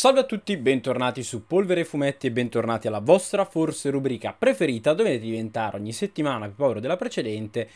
Salve a tutti, bentornati su Polvere e Fumetti e bentornati alla vostra forse rubrica preferita dovete diventare ogni settimana più povero della precedente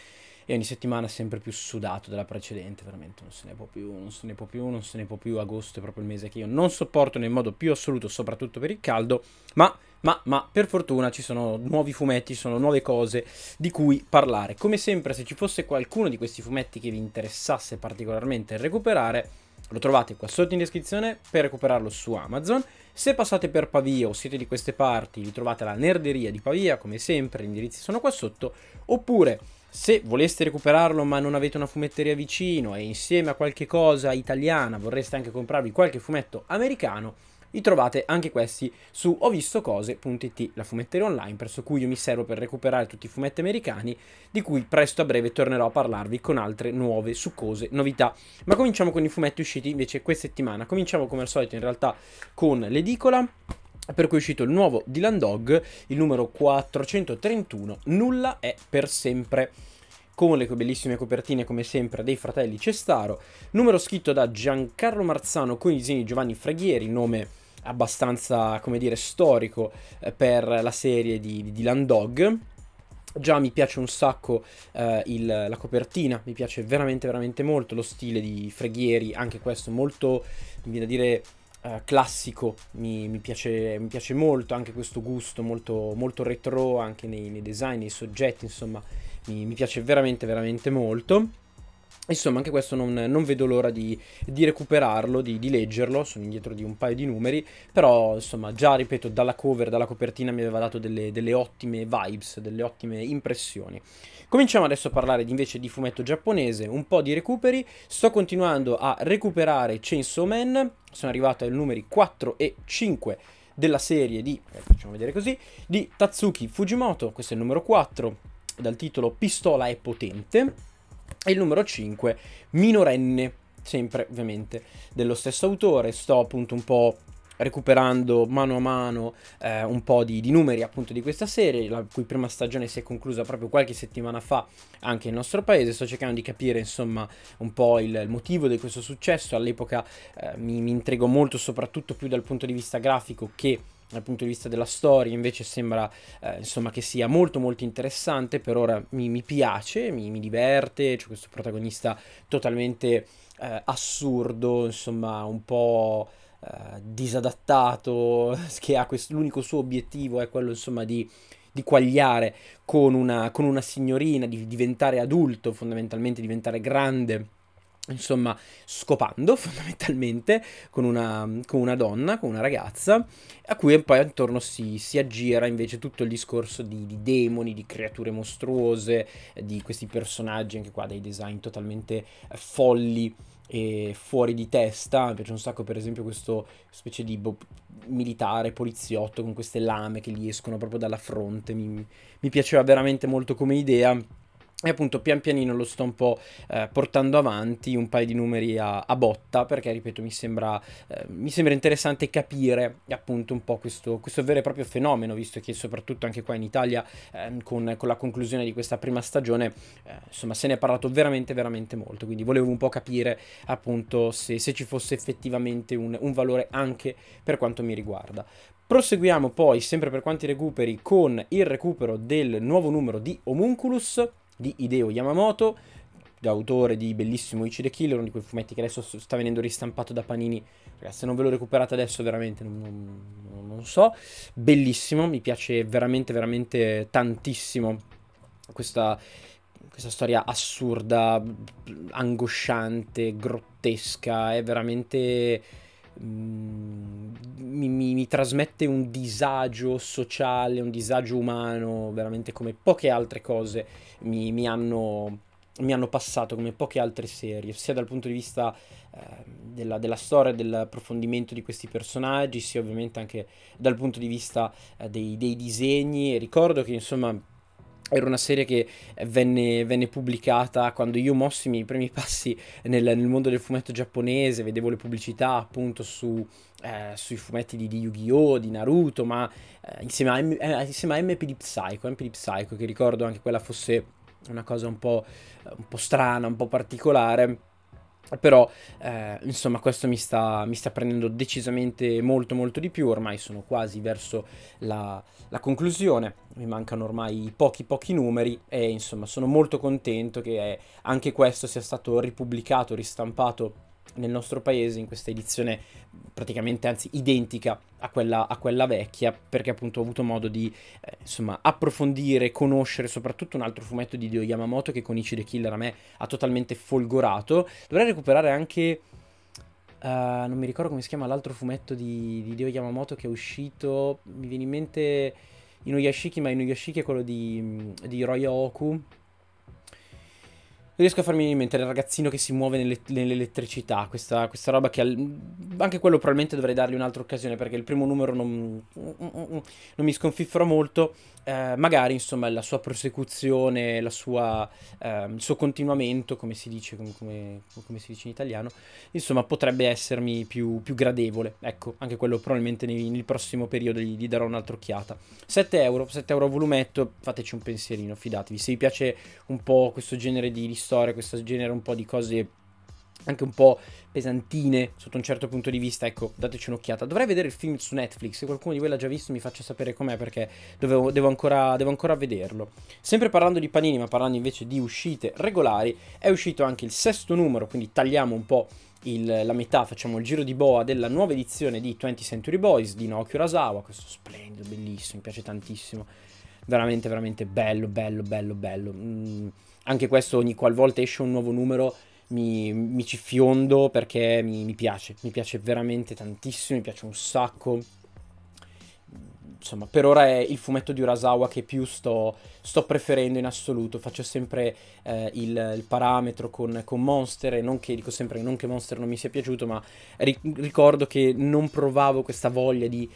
e ogni settimana sempre più sudato della precedente, veramente non se ne può più, non se ne può più, non se ne può più, agosto è proprio il mese che io non sopporto nel modo più assoluto, soprattutto per il caldo, ma, ma, ma per fortuna ci sono nuovi fumetti, ci sono nuove cose di cui parlare. Come sempre se ci fosse qualcuno di questi fumetti che vi interessasse particolarmente recuperare, lo trovate qua sotto in descrizione per recuperarlo su Amazon. Se passate per Pavia o siete di queste parti, vi trovate alla Nerderia di Pavia, come sempre, gli indirizzi sono qua sotto. Oppure, se voleste recuperarlo ma non avete una fumetteria vicino e insieme a qualche cosa italiana vorreste anche comprarvi qualche fumetto americano, li trovate anche questi su ovistocose.it, la fumetteria online presso cui io mi servo per recuperare tutti i fumetti americani, di cui presto a breve tornerò a parlarvi con altre nuove, succose novità. Ma cominciamo con i fumetti usciti invece questa settimana. Cominciamo come al solito in realtà con l'edicola per cui è uscito il nuovo Dylan Dog, il numero 431, Nulla è per sempre. Con le bellissime copertine, come sempre, dei fratelli Cestaro, numero scritto da Giancarlo Marzano con i disegni di Giovanni Fraghieri, nome abbastanza, come dire, storico eh, per la serie di, di Dylan Dog. Già mi piace un sacco eh, il, la copertina, mi piace veramente veramente molto lo stile di Freghieri, anche questo molto, mi viene da dire, eh, classico, mi, mi, piace, mi, piace, molto anche questo gusto, molto, molto retro anche nei, nei design, nei soggetti, insomma mi, mi piace veramente veramente molto. Insomma, anche questo non, non vedo l'ora di, di recuperarlo, di, di, leggerlo, sono indietro di un paio di numeri, però insomma già, ripeto, dalla cover, dalla copertina mi aveva dato delle, delle ottime vibes, delle ottime impressioni. Cominciamo adesso a parlare invece di fumetto giapponese, un po' di recuperi, sto continuando a recuperare Chainsaw Man, sono arrivato ai numeri 4 e 5 della serie di, eh, facciamo vedere così, di Tatsuki Fujimoto, questo è il numero 4, dal titolo Pistola è potente. E il numero 5, minorenne, sempre ovviamente dello stesso autore. Sto appunto un po' recuperando mano a mano eh, un po' di, di, numeri appunto di questa serie, la cui prima stagione si è conclusa proprio qualche settimana fa anche nel nostro paese. Sto cercando di capire insomma un po' il, il motivo di questo successo. All'epoca eh, mi, mi intrigò molto, soprattutto più dal punto di vista grafico che dal punto di vista della storia invece sembra eh, insomma che sia molto molto interessante per ora mi, mi piace mi, mi diverte c'è questo protagonista totalmente eh, assurdo insomma un po' eh, disadattato che ha questo, l'unico suo obiettivo è quello insomma di di quagliare con una, con una signorina, di diventare adulto, fondamentalmente diventare grande insomma, scopando fondamentalmente con una, con una, donna, con una ragazza, a cui poi attorno si, si aggira invece tutto il discorso di, di, demoni, di creature mostruose, di questi personaggi, anche qua dei design totalmente eh, folli e fuori di testa. Mi piace un sacco, per esempio, questo specie di bo- militare poliziotto con queste lame che gli escono proprio dalla fronte. Mi, mi piaceva veramente molto come idea e appunto pian pianino lo sto un po' eh, portando avanti un paio di numeri a, a botta perché, ripeto, mi sembra, eh, mi sembra, interessante capire appunto un po' questo, questo, vero e proprio fenomeno, visto che soprattutto anche qua in Italia eh, con, con, la conclusione di questa prima stagione, eh, insomma, se ne è parlato veramente, veramente molto. Quindi volevo un po' capire appunto se, se ci fosse effettivamente un, un valore anche per quanto mi riguarda. Proseguiamo poi, sempre per quanti recuperi, con il recupero del nuovo numero di Homunculus di Hideo Yamamoto, autore di bellissimo Ichi the Killer, uno di quei fumetti che adesso sta venendo ristampato da Panini. Ragazzi, se non ve lo recuperate adesso, veramente non, non, non so. Bellissimo, mi piace veramente, veramente tantissimo questa, questa storia assurda, angosciante, grottesca, è veramente Mm, mi, mi, mi, trasmette un disagio sociale, un disagio umano, veramente come poche altre cose mi, mi hanno, hanno, passato, come poche altre serie, sia dal punto di vista eh, della, della, storia, dell'approfondimento di questi personaggi, sia ovviamente anche dal punto di vista eh, dei, dei disegni. ricordo che insomma era una serie che venne, venne, pubblicata quando io mossi i miei primi passi nel, nel, mondo del fumetto giapponese, vedevo le pubblicità appunto su, eh, sui fumetti di, di Yu-Gi-Oh!, di Naruto, ma eh, insieme, a M, eh, insieme, a MP di Psycho, MP di Psycho, che ricordo anche quella fosse una cosa un po', un po strana, un po' particolare però, eh, insomma, questo mi sta, mi sta, prendendo decisamente molto, molto di più. Ormai sono quasi verso la, la, conclusione. Mi mancano ormai pochi, pochi numeri. E, insomma, sono molto contento che eh, anche questo sia stato ripubblicato, ristampato nel nostro paese in questa edizione praticamente anzi identica a quella, a quella vecchia perché appunto ho avuto modo di eh, insomma approfondire, conoscere soprattutto un altro fumetto di Dio Yamamoto che con Ichi the Killer a me ha totalmente folgorato dovrei recuperare anche uh, non mi ricordo come si chiama l'altro fumetto di, di Dio Yamamoto che è uscito mi viene in mente Inuyashiki ma Inuyashiki è quello di, di Roya Oku riesco a farmi in mente il ragazzino che si muove nelle, nell'elettricità, questa, questa, roba che al, anche quello probabilmente dovrei dargli un'altra occasione perché il primo numero non, non mi sconfifferò molto eh, magari insomma la sua prosecuzione, la sua, eh, il suo continuamento, come si dice, come, come, come si dice in italiano, insomma potrebbe essermi più, più gradevole. Ecco, anche quello probabilmente nei, nel prossimo periodo gli, gli darò un'altra occhiata. 7 euro, 7 euro volumetto, fateci un pensierino, fidatevi. Se vi piace un po' questo genere di, di storia, questo genere un po' di cose anche un po' pesantine sotto un certo punto di vista, ecco, dateci un'occhiata. Dovrei vedere il film su Netflix, se qualcuno di voi l'ha già visto mi faccia sapere com'è perché dovevo, devo, ancora, devo, ancora, vederlo. Sempre parlando di panini, ma parlando invece di uscite regolari, è uscito anche il sesto numero, quindi tagliamo un po'. Il, la metà, facciamo il giro di boa della nuova edizione di 20th Century Boys di Naoki Urasawa, questo splendido, bellissimo, mi piace tantissimo, veramente, veramente bello, bello, bello, bello. Mm, anche questo ogni qualvolta esce un nuovo numero mi, mi ci fiondo perché mi, mi piace, mi piace veramente tantissimo, mi piace un sacco insomma, per ora è il fumetto di Urasawa che più sto, sto preferendo in assoluto. Faccio sempre eh, il, il, parametro con, con Monster, e non che dico sempre non che Monster non mi sia piaciuto, ma ri- ricordo che non provavo questa voglia di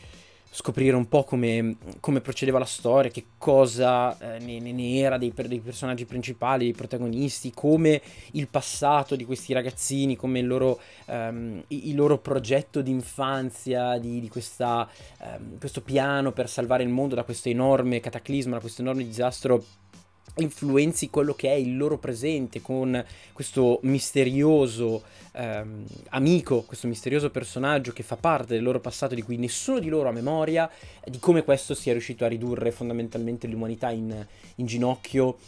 scoprire un po' come, come, procedeva la storia, che cosa eh, ne, ne, era dei, dei, personaggi principali, dei protagonisti, come il passato di questi ragazzini, come il loro, um, il loro progetto d'infanzia, di, di questa, um, questo piano per salvare il mondo da questo enorme cataclisma, da questo enorme disastro influenzi quello che è il loro presente con questo misterioso ehm, amico, questo misterioso personaggio che fa parte del loro passato di cui nessuno di loro ha memoria, di come questo sia riuscito a ridurre fondamentalmente l'umanità in, in ginocchio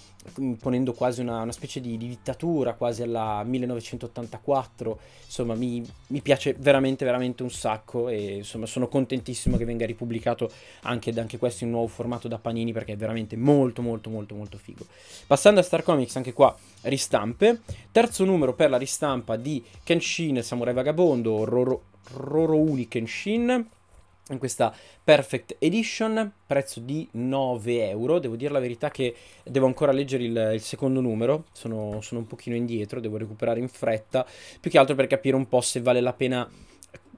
ponendo quasi una, una specie di, di, dittatura, quasi alla 1984. Insomma, mi, mi, piace veramente, veramente un sacco e insomma sono contentissimo che venga ripubblicato anche, anche questo in nuovo formato da Panini perché è veramente molto, molto, molto, molto figo. Passando a Star Comics, anche qua ristampe. Terzo numero per la ristampa di Kenshin, Samurai Vagabondo, Roro, Uni Kenshin in questa Perfect Edition, prezzo di 9 euro. Devo dire la verità che devo ancora leggere il, il secondo numero, sono, sono, un pochino indietro, devo recuperare in fretta, più che altro per capire un po' se vale la pena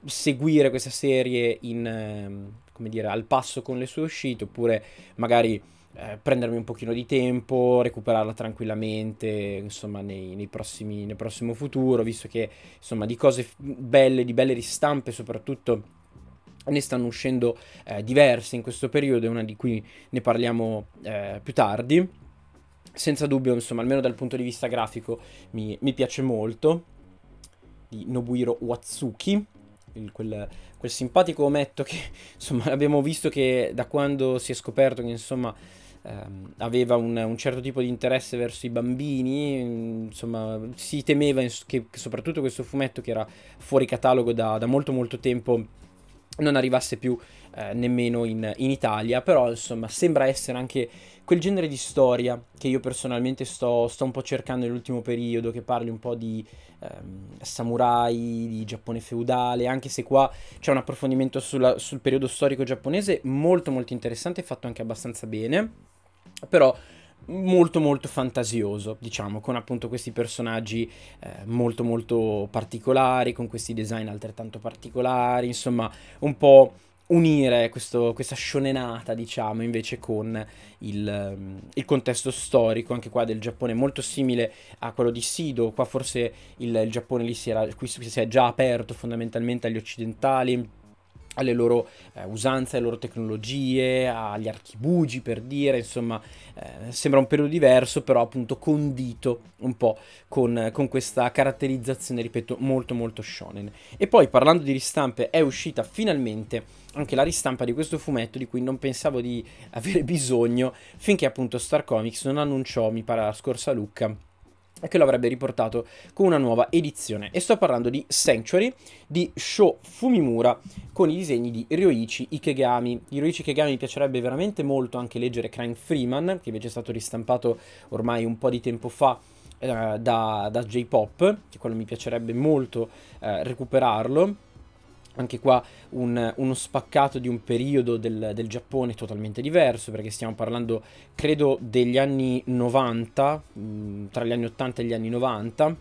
seguire questa serie in, ehm, come dire, al passo con le sue uscite, oppure magari eh, prendermi un pochino di tempo, recuperarla tranquillamente, insomma, nei, nei prossimi, nel prossimo futuro, visto che, insomma, di cose belle, di belle ristampe soprattutto ne stanno uscendo eh, diverse in questo periodo, una di cui ne parliamo eh, più tardi. Senza dubbio, insomma, almeno dal punto di vista grafico mi, mi piace molto. Di Nobuhiro Watsuki, il, quel, quel, simpatico ometto che, insomma, abbiamo visto che da quando si è scoperto che, insomma, ehm, aveva un, un, certo tipo di interesse verso i bambini, insomma, si temeva che, che soprattutto questo fumetto che era fuori catalogo da, da molto molto tempo non arrivasse più eh, nemmeno in, in, Italia, però insomma sembra essere anche quel genere di storia che io personalmente sto, sto un po' cercando nell'ultimo periodo, che parli un po' di ehm, samurai, di Giappone feudale, anche se qua c'è un approfondimento sulla, sul periodo storico giapponese molto molto interessante, fatto anche abbastanza bene, però molto molto fantasioso, diciamo, con appunto questi personaggi eh, molto molto particolari, con questi design altrettanto particolari, insomma, un po' unire questo, questa shonenata, diciamo, invece con il, ehm, il, contesto storico, anche qua del Giappone, molto simile a quello di Sido, qua forse il, il Giappone lì si, era, qui si è già aperto fondamentalmente agli occidentali, alle loro eh, usanze, alle loro tecnologie, agli archibugi per dire, insomma, eh, sembra un periodo diverso, però appunto condito un po' con, con, questa caratterizzazione, ripeto, molto molto shonen. E poi parlando di ristampe, è uscita finalmente anche la ristampa di questo fumetto di cui non pensavo di avere bisogno finché appunto Star Comics non annunciò, mi pare la scorsa Lucca, che lo avrebbe riportato con una nuova edizione. E sto parlando di Sanctuary di Sho Fumimura con i disegni di Ryoichi Ikegami. Di Ryoichi Ikegami mi piacerebbe veramente molto anche leggere Crime Freeman, che invece è stato ristampato ormai un po' di tempo fa eh, da, da J-Pop, che quello mi piacerebbe molto eh, recuperarlo anche qua un, uno spaccato di un periodo del, del, Giappone totalmente diverso, perché stiamo parlando, credo, degli anni 90, mm, tra gli anni 80 e gli anni 90.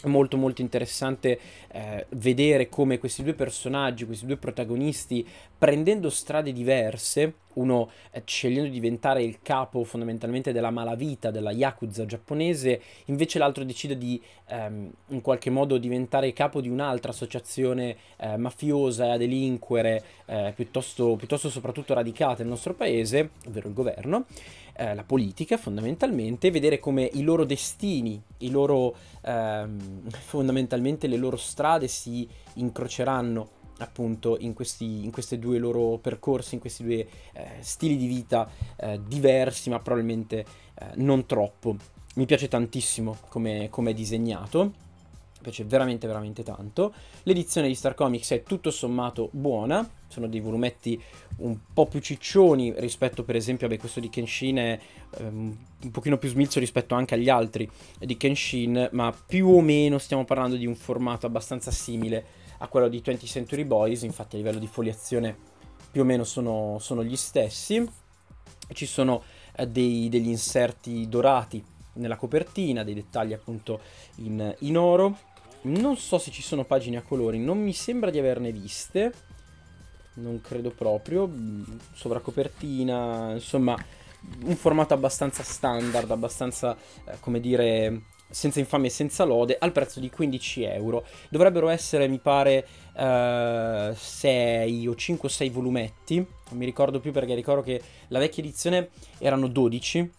È molto molto interessante eh, vedere come questi due personaggi, questi due protagonisti, prendendo strade diverse, uno eh, scegliendo di diventare il capo fondamentalmente della malavita, della yakuza giapponese, invece l'altro decide di ehm, in qualche modo diventare capo di un'altra associazione eh, mafiosa, delinquere, eh, piuttosto, piuttosto soprattutto radicata nel nostro paese, ovvero il governo, eh, la politica fondamentalmente, vedere come i loro destini, i loro, ehm, fondamentalmente le loro strade si incroceranno appunto in questi in due loro percorsi, in questi due eh, stili di vita eh, diversi, ma probabilmente eh, non troppo. Mi piace tantissimo come, è disegnato mi piace veramente veramente tanto. L'edizione di Star Comics è tutto sommato buona, sono dei volumetti un po' più ciccioni rispetto per esempio a questo di Kenshin è um, un pochino più smilzo rispetto anche agli altri di Kenshin, ma più o meno stiamo parlando di un formato abbastanza simile a quello di 20 Century Boys, infatti a livello di foliazione più o meno sono, sono gli stessi. Ci sono eh, dei, degli inserti dorati nella copertina, dei dettagli appunto in, in oro. Non so se ci sono pagine a colori, non mi sembra di averne viste, non credo proprio, mm, sovracopertina, insomma un formato abbastanza standard, abbastanza, eh, come dire, senza infame e senza lode, al prezzo di 15 euro. Dovrebbero essere, mi pare, 6 uh, eh, o 5 o 6 volumetti, non mi ricordo più perché ricordo che la vecchia edizione erano 12,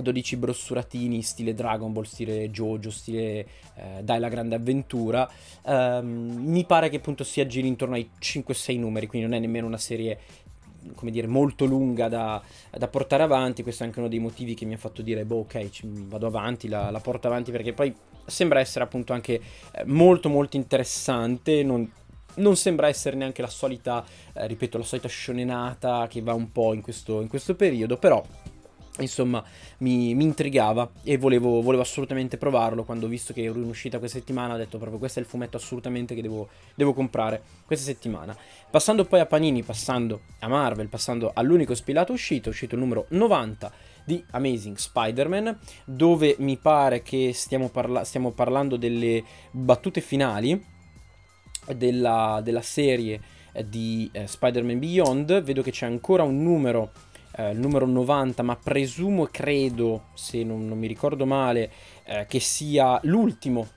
12 brossuratini stile Dragon Ball, stile Jojo, stile eh, Dai la grande avventura. Um, mi pare che appunto si aggiri intorno ai 5-6 numeri, quindi non è nemmeno una serie come dire, molto lunga da, da, portare avanti. Questo è anche uno dei motivi che mi ha fatto dire, boh, ok, vado avanti, la, la porto avanti perché poi sembra essere appunto anche eh, molto molto interessante. Non, non sembra essere neanche la solita, eh, ripeto, la solita shonenata che va un po' in questo, in questo periodo, però Insomma, mi, mi intrigava e volevo, volevo, assolutamente provarlo. Quando ho visto che ero in uscita questa settimana, ho detto proprio questo è il fumetto assolutamente che devo, devo comprare questa settimana. Passando poi a Panini, passando a Marvel, passando all'unico spilato uscito, è uscito il numero 90 di Amazing Spider-Man, dove mi pare che stiamo, parla- stiamo parlando delle battute finali della, della serie di eh, Spider-Man Beyond. Vedo che c'è ancora un numero eh, numero 90, ma presumo e credo, se non, non, mi ricordo male, eh, che sia l'ultimo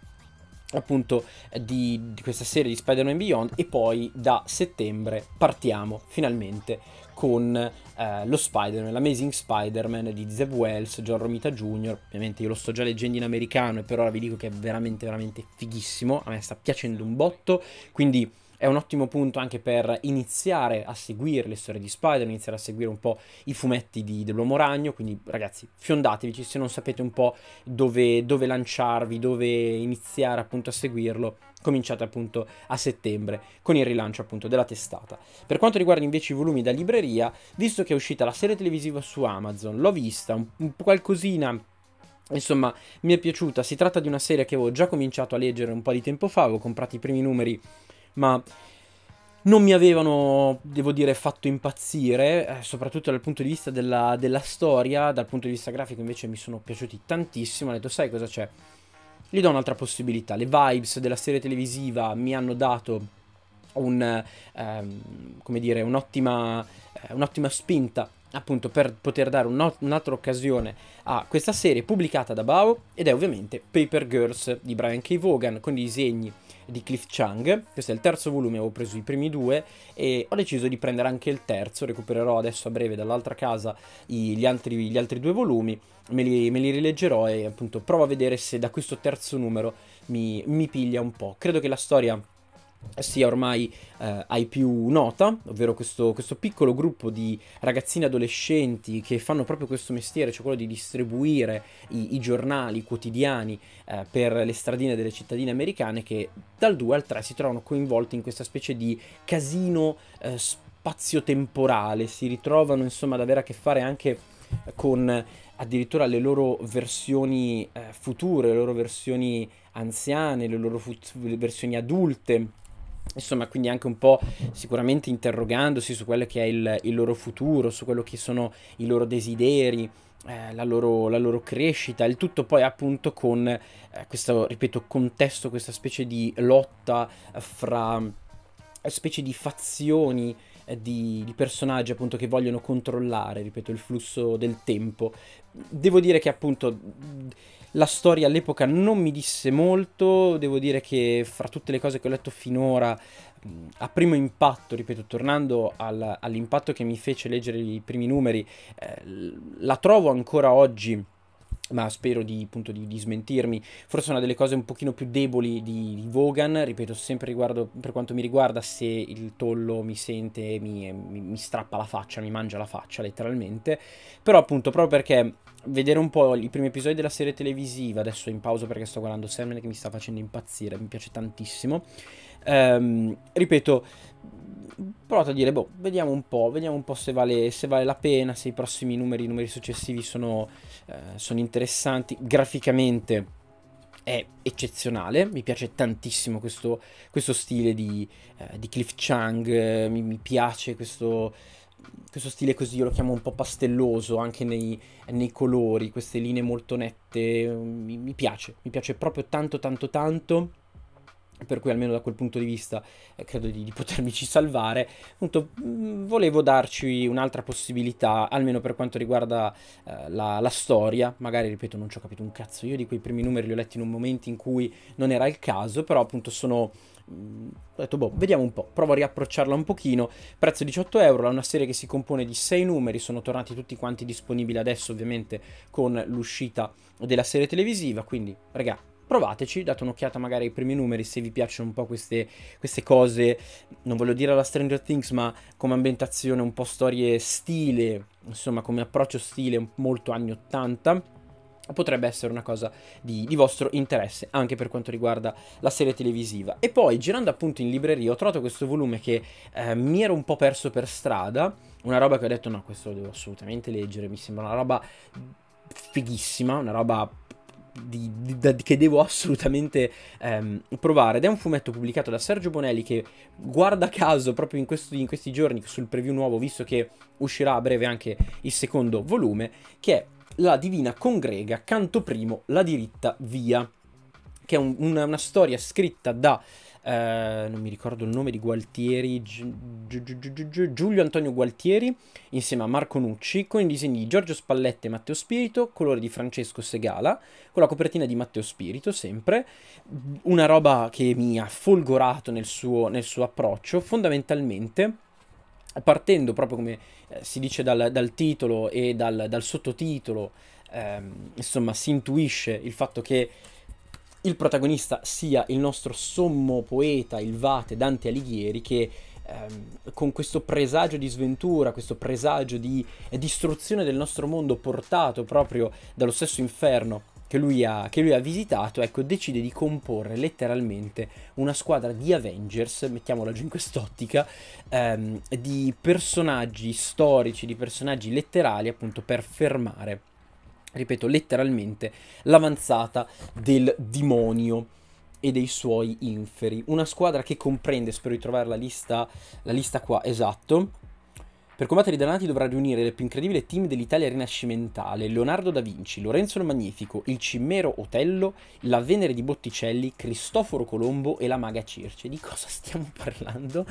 appunto di, di, questa serie di Spider-Man Beyond e poi da settembre partiamo finalmente con eh, lo Spider-Man, l'Amazing Spider-Man di Zeb Wells, John Romita Jr. Ovviamente io lo sto già leggendo in americano e per ora vi dico che è veramente veramente fighissimo, a me sta piacendo un botto, quindi è un ottimo punto anche per iniziare a seguire le storie di Spider, iniziare a seguire un po' i fumetti di, dell'Uomo Ragno, quindi ragazzi fiondatevi se non sapete un po' dove, dove lanciarvi, dove iniziare appunto a seguirlo cominciate appunto a settembre con il rilancio appunto della testata. Per quanto riguarda invece i volumi da libreria, visto che è uscita la serie televisiva su Amazon, l'ho vista, un, un qualcosina Insomma, mi è piaciuta, si tratta di una serie che avevo già cominciato a leggere un po' di tempo fa, avevo comprato i primi numeri ma non mi avevano, devo dire, fatto impazzire, eh, soprattutto dal punto di vista della, della, storia, dal punto di vista grafico invece mi sono piaciuti tantissimo, ho detto sai cosa c'è? Gli do un'altra possibilità, le vibes della serie televisiva mi hanno dato un, ehm, come dire, un'ottima, eh, un'ottima spinta appunto per poter dare un not- un'altra occasione a questa serie pubblicata da Bao ed è ovviamente Paper Girls di Brian K. Vaughan con i disegni di Cliff Chang. Questo è il terzo volume, avevo preso i primi due e ho deciso di prendere anche il terzo. Recupererò adesso a breve dall'altra casa gli altri, gli altri due volumi, me li, me li, rileggerò e appunto provo a vedere se da questo terzo numero mi, mi piglia un po'. Credo che la storia sia ormai eh, ai più nota, ovvero questo, questo, piccolo gruppo di ragazzini adolescenti che fanno proprio questo mestiere, cioè quello di distribuire i, i giornali quotidiani eh, per le stradine delle cittadine americane che dal 2 al 3 si trovano coinvolti in questa specie di casino eh, spazio-temporale, si ritrovano insomma ad avere a che fare anche con eh, addirittura le loro versioni eh, future, le loro versioni anziane, le loro versioni adulte Insomma, quindi anche un po' sicuramente interrogandosi su quello che è il, il loro futuro, su quello che sono i loro desideri, eh, la, loro, la, loro, crescita, il tutto poi appunto con eh, questo, ripeto, contesto, questa specie di lotta eh, fra eh, specie di fazioni eh, di, di, personaggi appunto che vogliono controllare, ripeto, il flusso del tempo. Devo dire che appunto la storia all'epoca non mi disse molto, devo dire che fra tutte le cose che ho letto finora, a primo impatto, ripeto, tornando al, all'impatto che mi fece leggere i primi numeri, eh, la trovo ancora oggi ma spero di, appunto, di, di, smentirmi. Forse una delle cose un pochino più deboli di, di Vogan, ripeto, sempre riguardo, per quanto mi riguarda, se il tollo mi sente, mi, mi, mi, strappa la faccia, mi mangia la faccia letteralmente. Però appunto, proprio perché vedere un po' i primi episodi della serie televisiva, adesso in pausa perché sto guardando Sermon che mi sta facendo impazzire, mi piace tantissimo. Ehm, ripeto, provato a dire, boh, vediamo un po', vediamo un po' se vale, se vale la pena, se i prossimi numeri, i numeri successivi sono, eh, sono interessanti. Graficamente è eccezionale, mi piace tantissimo questo, questo stile di, eh, di, Cliff Chang, eh, mi, mi piace questo, questo, stile così, io lo chiamo un po' pastelloso anche nei, nei colori, queste linee molto nette, mi, mi piace, mi piace proprio tanto tanto tanto per cui almeno da quel punto di vista eh, credo di, di potermici salvare. Appunto, mm, volevo darci un'altra possibilità, almeno per quanto riguarda eh, la, la, storia. Magari, ripeto, non ci ho capito un cazzo io di quei primi numeri, li ho letti in un momento in cui non era il caso, però appunto sono... Mm, ho detto, boh, vediamo un po', provo a riapprocciarla un pochino. Prezzo 18 euro, è una serie che si compone di 6 numeri, sono tornati tutti quanti disponibili adesso ovviamente con l'uscita della serie televisiva, quindi, raga, provateci, date un'occhiata magari ai primi numeri se vi piacciono un po' queste, queste cose, non voglio dire alla Stranger Things, ma come ambientazione un po' storie stile, insomma come approccio stile molto anni 80 potrebbe essere una cosa di, di, vostro interesse anche per quanto riguarda la serie televisiva. E poi girando appunto in libreria ho trovato questo volume che eh, mi ero un po' perso per strada, una roba che ho detto no questo lo devo assolutamente leggere, mi sembra una roba fighissima, una roba di, di, da, che devo assolutamente ehm, provare ed è un fumetto pubblicato da Sergio Bonelli che guarda caso proprio in, questo, in questi giorni sul preview nuovo, visto che uscirà a breve anche il secondo volume, che è La Divina Congrega, canto primo, la diritta via, che è un, una, una storia scritta da... Eh, non mi ricordo il nome di Gualtieri, Giulio Antonio Gualtieri, insieme a Marco Nucci, con i disegni di Giorgio Spalletta e Matteo Spirito, colore di Francesco Segala, con la copertina di Matteo Spirito sempre, una roba che mi ha folgorato nel suo, nel suo approccio, fondamentalmente partendo proprio come eh, si dice dal, dal, titolo e dal, dal sottotitolo, ehm, insomma, si intuisce il fatto che il protagonista sia il nostro sommo poeta, il Vate Dante Alighieri, che ehm, con questo presagio di sventura, questo presagio di eh, distruzione del nostro mondo portato proprio dallo stesso inferno che lui, ha, che lui ha, visitato, ecco, decide di comporre letteralmente una squadra di Avengers, mettiamola giù in quest'ottica, ehm, di personaggi storici, di personaggi letterali, appunto, per fermare ripeto, letteralmente l'avanzata del demonio e dei suoi inferi. Una squadra che comprende, spero di trovare la lista, la lista qua, esatto. Per combattere i dannati dovrà riunire le più incredibili team dell'Italia rinascimentale, Leonardo da Vinci, Lorenzo il Magnifico, il Cimmero Otello, la Venere di Botticelli, Cristoforo Colombo e la Maga Circe. Di cosa stiamo parlando?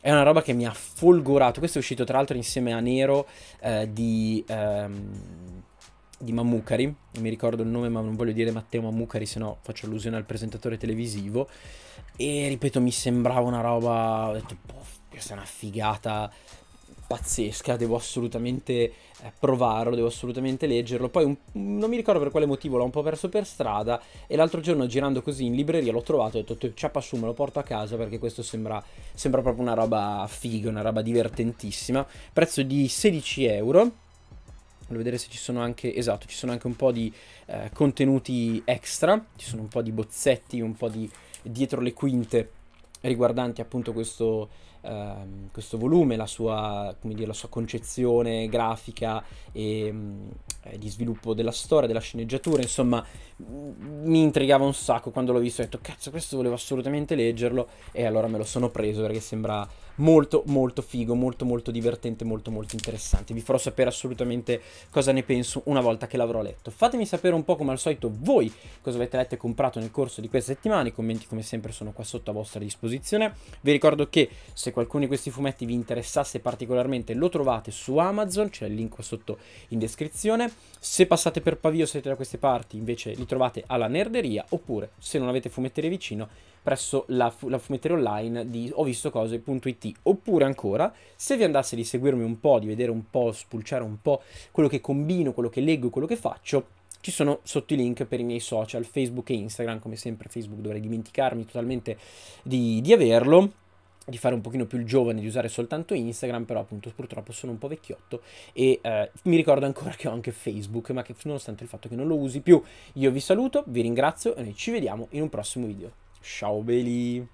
È una roba che mi ha folgorato. Questo è uscito tra l'altro insieme a Nero eh, di... Ehm di Mammucari, non mi ricordo il nome ma non voglio dire Matteo Mammucari, se no faccio allusione al presentatore televisivo, e ripeto mi sembrava una roba, ho detto, boh, questa è una figata pazzesca, devo assolutamente eh, provarlo, devo assolutamente leggerlo. Poi un, non mi ricordo per quale motivo l'ho un po' perso per strada e l'altro giorno girando così in libreria l'ho trovato e ho detto ciappa su, me lo porto a casa perché questo sembra, sembra proprio una roba figa, una roba divertentissima. Prezzo di 16 euro Voglio vedere se ci sono anche, esatto, ci sono anche un po' di eh, contenuti extra, ci sono un po' di bozzetti, un po' di dietro le quinte riguardanti appunto questo, ehm, questo volume, la sua, dire, la sua, concezione grafica e mh, mm, eh, di sviluppo della storia, della sceneggiatura, insomma mm, mi intrigava un sacco quando l'ho visto, ho detto cazzo questo volevo assolutamente leggerlo e allora me lo sono preso perché sembra molto molto figo, molto molto divertente, molto molto interessante. Vi farò sapere assolutamente cosa ne penso una volta che l'avrò letto. Fatemi sapere un po' come al solito voi cosa avete letto e comprato nel corso di queste settimane, i commenti come sempre sono qua sotto a vostra disposizione. Vi ricordo che se qualcuno di questi fumetti vi interessasse particolarmente lo trovate su Amazon, c'è il link qua sotto in descrizione. Se passate per Pavia o siete da queste parti invece li trovate alla Nerderia oppure se non avete fumetteria vicino presso la, fu- la fumetteria online di ovisto.cose.it oppure ancora se vi andasse di seguirmi un po', di vedere un po', spulciare un po' quello che combino, quello che leggo, quello che faccio, ci sono sotto i link per i miei social, Facebook e Instagram, come sempre Facebook dovrei dimenticarmi totalmente di, di averlo di fare un pochino più giovane, di usare soltanto Instagram, però appunto purtroppo sono un po' vecchiotto e eh, mi ricordo ancora che ho anche Facebook, ma che nonostante il fatto che non lo usi più, io vi saluto, vi ringrazio e noi ci vediamo in un prossimo video. Tchau, Beli.